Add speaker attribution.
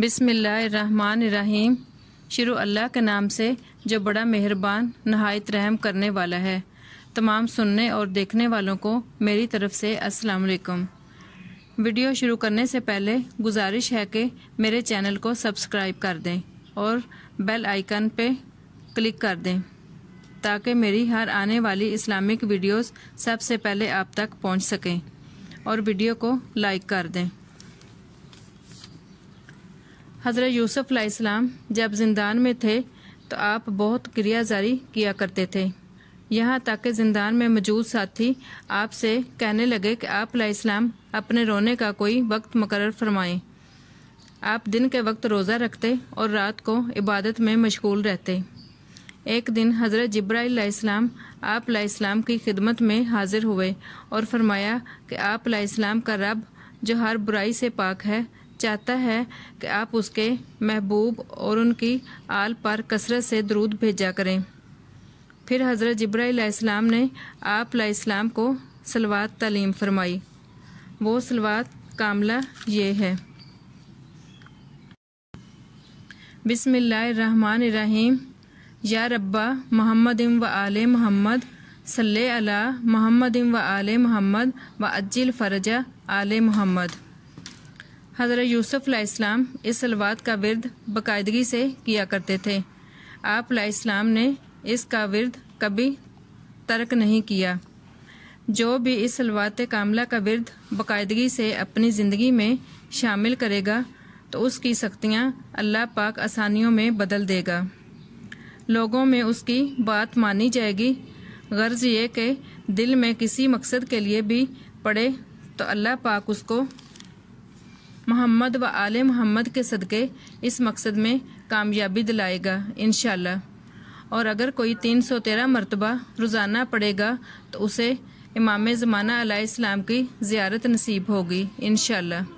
Speaker 1: बिसमीम शुरू अल्लाह के नाम से जो बड़ा मेहरबान नहायत रहम करने वाला है तमाम सुनने और देखने वालों को मेरी तरफ से अस्सलाम वालेकुम वीडियो शुरू करने से पहले गुजारिश है कि मेरे चैनल को सब्सक्राइब कर दें और बेल आइकन पे क्लिक कर दें ताकि मेरी हर आने वाली इस्लामिक वीडियोस सबसे पहले आप तक पहुंच सकें और वीडियो को लाइक कर दें हज़रत यूसुफ अलैहिस्सलाम जब जिंदान में थे तो आप बहुत क्रिया जारी किया करते थे यहाँ तक कि जिंदान में मौजूद साथी आपसे कहने लगे कि आप अलैहिस्सलाम अपने रोने का कोई वक्त मुकर फरमाएं आप दिन के वक्त रोज़ा रखते और रात को इबादत में मशगूल रहते एक दिन हज़रत जब्राईसम आप इस्लाम की खिदमत में हाजिर हुए और फरमाया कि आप इस्लाम का रब जो हर बुराई से पाक है चाहता है कि आप उसके महबूब और उनकी आल पर कसरत से दरूद भेजा करें फिर हज़रत जब्राईसम ने आप इस्लाम को सलवात तलीम फरमाई वो सलवात कामला ये है बिसमीम या रब्बा महमद इम व आल महमद सल अला महमद इम व आल महमद व अज्जिल फ़रजा आल महमद हज़रत यूसुफ लाइसम इस सलवाद का विरद बाकायदगी से किया करते थे आप लाइसम ने इसका विरद कभी तर्क नहीं किया जो भी इस सलवात कामला का विरद बाकायदगी से अपनी ज़िंदगी में शामिल करेगा तो उसकी सख्तियाँ अल्लाह पाक आसानियों में बदल देगा लोगों में उसकी बात मानी जाएगी गर्ज ये कि दिल में किसी मकसद के लिए भी पड़े तो अल्लाह पाक उसको मोहम्मद व आल मोहम्मद के सदक़े इस मकसद में कामयाबी दिलाएगा इन और अगर कोई तीन सौ तेरह मरतबा रोज़ाना पढ़ेगा तो उसे इमाम ज़माना इस्लाम की ज़्यारत नसीब होगी इन